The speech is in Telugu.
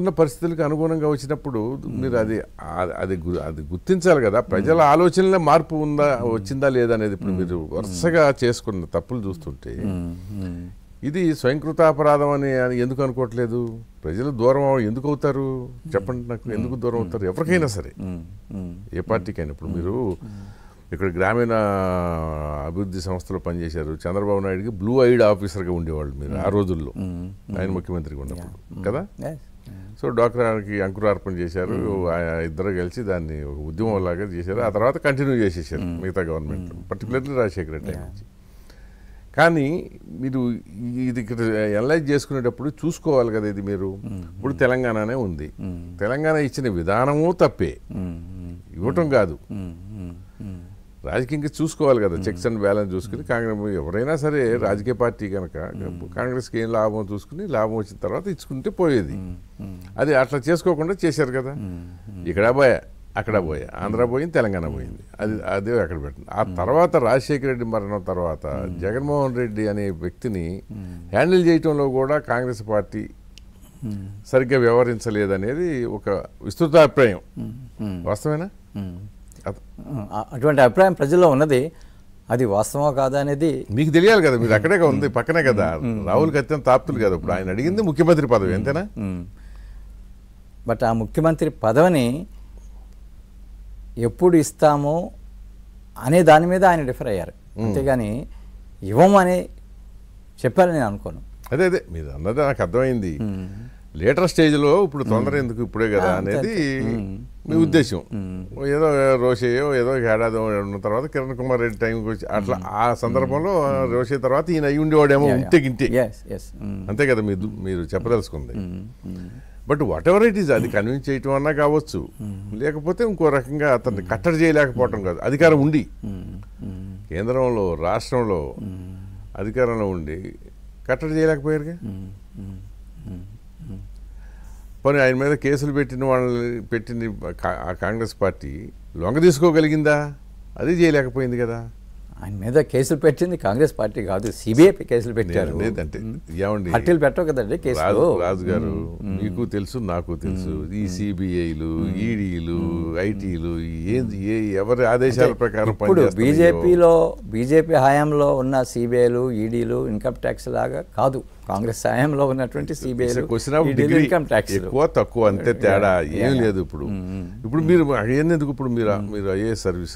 ఉన్న పరిస్థితులకు అనుగుణంగా వచ్చినప్పుడు మీరు అది అది అది గుర్తించాలి కదా ప్రజల ఆలోచనలే మార్పు ఉందా వచ్చిందా లేదా అనేది ఇప్పుడు మీరు వరుసగా చేసుకున్న తప్పులు చూస్తుంటే ఇది స్వయంకృత అపరాధం అని ఎందుకు అనుకోవట్లేదు ప్రజలు దూరం ఎందుకు అవుతారు చెప్పండి నాకు ఎందుకు దూరం అవుతారు ఎవరికైనా సరే ఏ పార్టీకైనా ఇప్పుడు మీరు ఇక్కడ గ్రామీణ అభివృద్ధి సంస్థలో పనిచేశారు చంద్రబాబు నాయుడికి బ్లూ ఐడ్ ఆఫీసర్గా ఉండేవాళ్ళు మీరు ఆ రోజుల్లో ఆయన ముఖ్యమంత్రిగా ఉన్నప్పుడు కదా సో డాక్రానికి అంకురార్పణ చేశారు ఇద్దరు కలిసి దాన్ని ఒక లాగా చేశారు ఆ తర్వాత కంటిన్యూ చేసేసారు మిగతా గవర్నమెంట్ పర్టికులర్లీ రాజశేఖర రెడ్డి నుంచి కానీ మీరు ఇది ఇక్కడ ఎనలైజ్ చేసుకునేటప్పుడు చూసుకోవాలి కదా ఇది మీరు ఇప్పుడు తెలంగాణనే ఉంది తెలంగాణ ఇచ్చిన విధానము తప్పే ఇవ్వటం కాదు రాజకీయంగా చూసుకోవాలి కదా చెక్స్ అండ్ బ్యాలెన్స్ చూసుకుని కాంగ్రెస్ ఎవరైనా సరే రాజకీయ పార్టీ కనుక కాంగ్రెస్కి ఏం లాభం చూసుకుని లాభం వచ్చిన తర్వాత ఇచ్చుకుంటే పోయేది అది అట్లా చేసుకోకుండా చేశారు కదా ఇక్కడ పోయా అక్కడ పోయా ఆంధ్ర పోయింది తెలంగాణ పోయింది అది అదే అక్కడ పెట్టింది ఆ తర్వాత రాజశేఖర రెడ్డి మరణం తర్వాత జగన్మోహన్ రెడ్డి అనే వ్యక్తిని హ్యాండిల్ చేయటంలో కూడా కాంగ్రెస్ పార్టీ సరిగ్గా వ్యవహరించలేదనేది ఒక విస్తృత అభిప్రాయం వాస్తవేనా అటువంటి అభిప్రాయం ప్రజల్లో ఉన్నది అది వాస్తవం కాదా అనేది మీకు తెలియాలి కదా మీరు అక్కడే ఉంది పక్కనే కదా రాహుల్ గత్యం తాప్తులు కదా ఇప్పుడు ఆయన అడిగింది ముఖ్యమంత్రి పదవి అంతేనా బట్ ఆ ముఖ్యమంత్రి పదవిని ఎప్పుడు ఇస్తామో అనే దాని మీద ఆయన డిఫర్ అయ్యారు అంతేగాని ఇవ్వమని చెప్పాలని నేను అనుకోను అదే అదే మీరు అన్నది నాకు అర్థమైంది లేటర్ స్టేజ్లో ఇప్పుడు తొందర ఎందుకు ఇప్పుడే కదా అనేది మీ ఉద్దేశం ఏదో రోషయ్యో ఏదో ఏడాది ఉన్న తర్వాత కిరణ్ కుమార్ రెడ్డి టైంకి వచ్చి అట్లా ఆ సందర్భంలో రోషయ్య తర్వాత ఈయన అయి ఉండేవాడేమో ఉంటే గింటే అంతే కదా మీరు మీరు చెప్పదలుచుకుంది but whatever it is అది కన్విన్స్ చేయటం అన్నా కావచ్చు లేకపోతే ఇంకో రకంగా అతన్ని కట్టడి చేయలేకపోవటం కాదు అధికారం ఉండి కేంద్రంలో రాష్ట్రంలో అధికారంలో ఉండి కట్టడి చేయలేకపోయారుగా పోనీ ఆయన మీద కేసులు పెట్టిన వాళ్ళని పెట్టింది ఆ కాంగ్రెస్ పార్టీ లొంగ తీసుకోగలిగిందా అది చేయలేకపోయింది కదా ఆయన మీద కేసులు పెట్టింది కాంగ్రెస్ పార్టీ కాదు సిబిఐ కేసులు పెట్టారు లేదంటే పార్టీలు పెట్టవు కదండి కేసులు రాజు గారు మీకు తెలుసు నాకు తెలుసు ఈ సిబిఐలు ఈడీలు ఐటీలు ఏంది ఎవరి ఆదేశాల ప్రకారం ఇప్పుడు బీజేపీలో బీజేపీ హయాంలో ఉన్న సిబిఐలు ఈడీలు ఇన్కమ్ ట్యాక్స్ లాగా కాదు కాంగ్రెస్ హయాంలో ఉన్నటువంటి ఇన్కమ్ ట్యాక్స్ e ఎక్కువ తక్కువ అంతే తేడా ఏం లేదు ఇప్పుడు mm-hmm. ఇప్పుడు మీరు ఎందుకు ఇప్పుడు మీరు mm-hmm. మీరు అయ్యే సర్వీస్